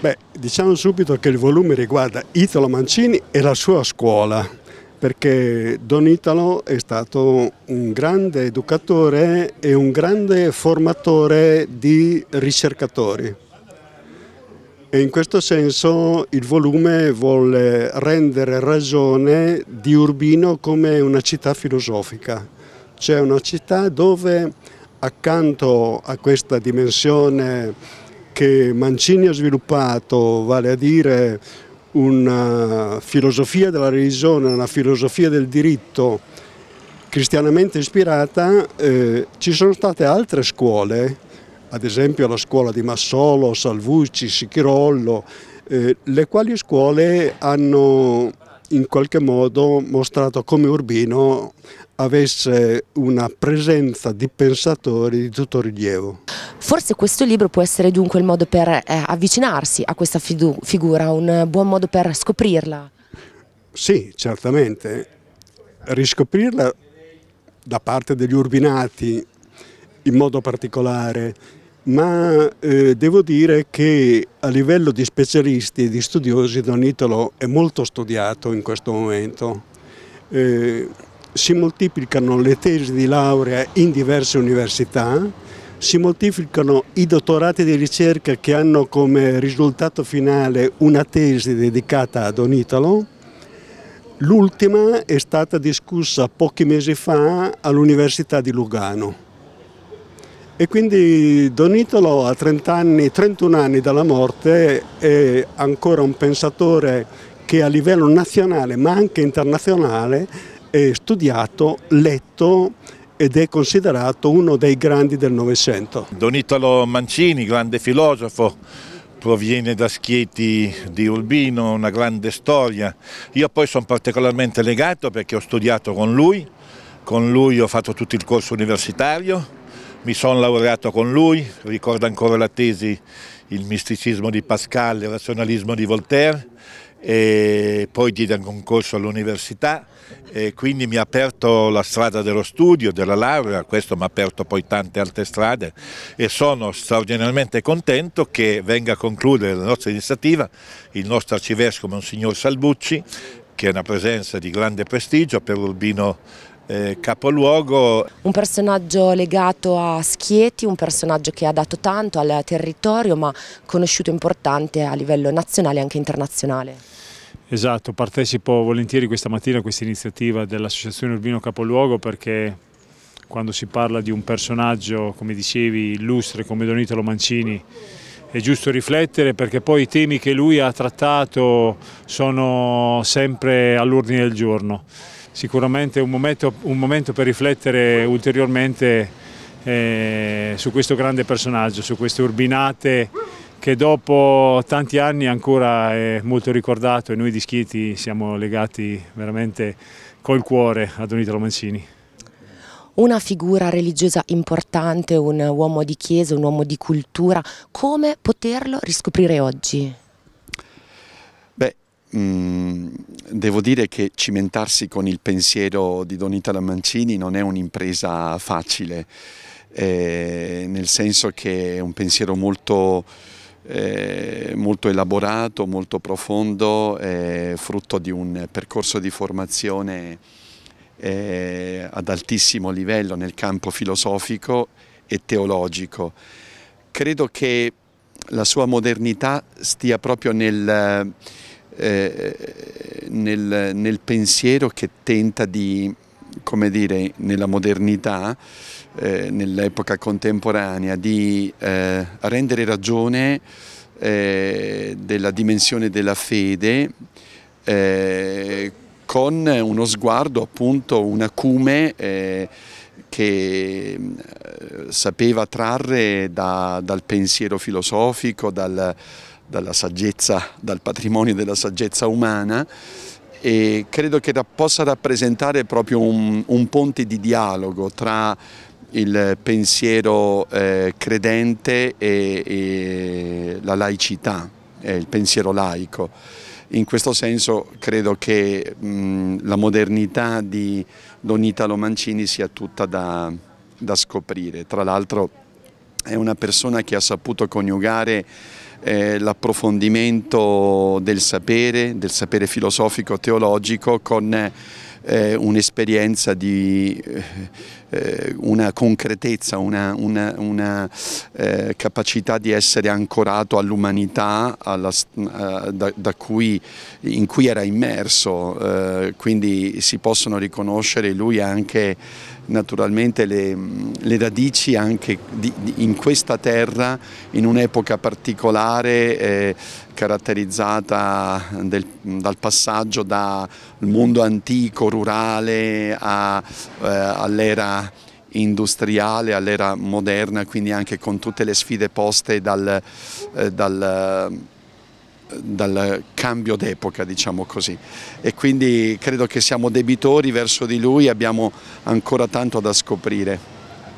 Beh, diciamo subito che il volume riguarda Italo Mancini e la sua scuola, perché Don Italo è stato un grande educatore e un grande formatore di ricercatori. E in questo senso il volume vuole rendere ragione di Urbino come una città filosofica, cioè una città dove accanto a questa dimensione che Mancini ha sviluppato, vale a dire una filosofia della religione, una filosofia del diritto cristianamente ispirata, eh, ci sono state altre scuole, ad esempio la scuola di Massolo, Salvucci, Sicchirollo, eh, le quali scuole hanno in qualche modo mostrato come Urbino avesse una presenza di pensatori di tutto rilievo. Forse questo libro può essere dunque il modo per eh, avvicinarsi a questa figura, un buon modo per scoprirla? Sì, certamente. Riscoprirla da parte degli urbinati in modo particolare ma eh, devo dire che a livello di specialisti e di studiosi Don Italo è molto studiato in questo momento. Eh, si moltiplicano le tesi di laurea in diverse università, si moltiplicano i dottorati di ricerca che hanno come risultato finale una tesi dedicata a Don Italo. L'ultima è stata discussa pochi mesi fa all'Università di Lugano e quindi Don Italo a 30 anni, 31 anni dalla morte è ancora un pensatore che a livello nazionale ma anche internazionale è studiato, letto ed è considerato uno dei grandi del Novecento. Don Italo Mancini, grande filosofo, proviene da Schieti di Urbino, una grande storia. Io poi sono particolarmente legato perché ho studiato con lui, con lui ho fatto tutto il corso universitario, mi sono laureato con lui, ricordo ancora la tesi il misticismo di Pascal, il razionalismo di Voltaire e poi diede un concorso all'università e quindi mi ha aperto la strada dello studio, della laurea, questo mi ha aperto poi tante altre strade e sono straordinariamente contento che venga a concludere la nostra iniziativa il nostro arcivescovo Monsignor Salbucci che è una presenza di grande prestigio per Urbino eh, capoluogo. Un personaggio legato a Schieti, un personaggio che ha dato tanto al territorio ma conosciuto importante a livello nazionale e anche internazionale. Esatto, partecipo volentieri questa mattina a questa iniziativa dell'Associazione Urbino Capoluogo perché quando si parla di un personaggio, come dicevi, illustre come Don Italo Mancini, è giusto riflettere perché poi i temi che lui ha trattato sono sempre all'ordine del giorno sicuramente un momento, un momento per riflettere ulteriormente eh, su questo grande personaggio, su queste Urbinate che dopo tanti anni ancora è molto ricordato e noi di Schiti siamo legati veramente col cuore ad Donitello Mancini. Una figura religiosa importante, un uomo di chiesa, un uomo di cultura, come poterlo riscoprire oggi? Beh, mh mm, Devo dire che cimentarsi con il pensiero di Don Italo Mancini non è un'impresa facile, eh, nel senso che è un pensiero molto, eh, molto elaborato, molto profondo, eh, frutto di un percorso di formazione eh, ad altissimo livello nel campo filosofico e teologico. Credo che la sua modernità stia proprio nel eh, nel, nel, pensiero che tenta di, come dire, nella modernità, eh, nell'epoca contemporanea, di eh, rendere ragione eh, della dimensione della fede eh, con uno sguardo, appunto, un acume eh, che sapeva trarre da, dal pensiero filosofico, dal, dalla saggezza, dal patrimonio della saggezza umana e credo che possa rappresentare proprio un, un ponte di dialogo tra il pensiero eh, credente e, e, la laicità, eh, il pensiero laico. In questo senso credo che mh, mm, la modernità di Don Italo Mancini sia tutta da, da scoprire. Tra l'altro è una persona che ha saputo coniugare eh, l'approfondimento del sapere, del sapere filosofico-teologico con eh, un'esperienza di eh, una concretezza, una, una, una eh, capacità di essere ancorato all'umanità eh, da, da cui, in cui era immerso, eh, quindi si possono riconoscere lui anche naturalmente le, le, radici anche di, di, in questa terra in un'epoca particolare eh, caratterizzata del, dal passaggio dal mondo antico, rurale eh, all'era industriale, all'era moderna, quindi anche con tutte le sfide poste dal, eh, dal, dal cambio d'epoca, diciamo così. E quindi credo che siamo debitori verso di lui, abbiamo ancora tanto da scoprire.